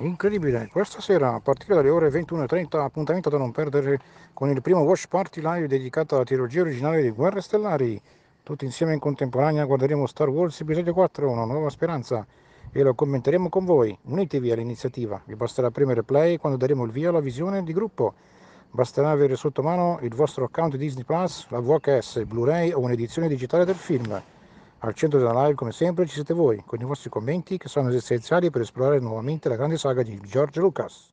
Incredibile, questa sera a partire dalle ore 21.30 appuntamento da non perdere con il primo Watch Party Live dedicato alla trilogia originale di Guerre Stellari. Tutti insieme in contemporanea guarderemo Star Wars Episodio 4, Una nuova speranza, e lo commenteremo con voi. Unitevi all'iniziativa, vi basterà premere play quando daremo il via alla visione di gruppo. Basterà avere sotto mano il vostro account Disney Plus, la VHS, Blu-ray o un'edizione digitale del film. Al centro della live, come sempre, ci siete voi, con i vostri commenti che sono essenziali per esplorare nuovamente la grande saga di George Lucas.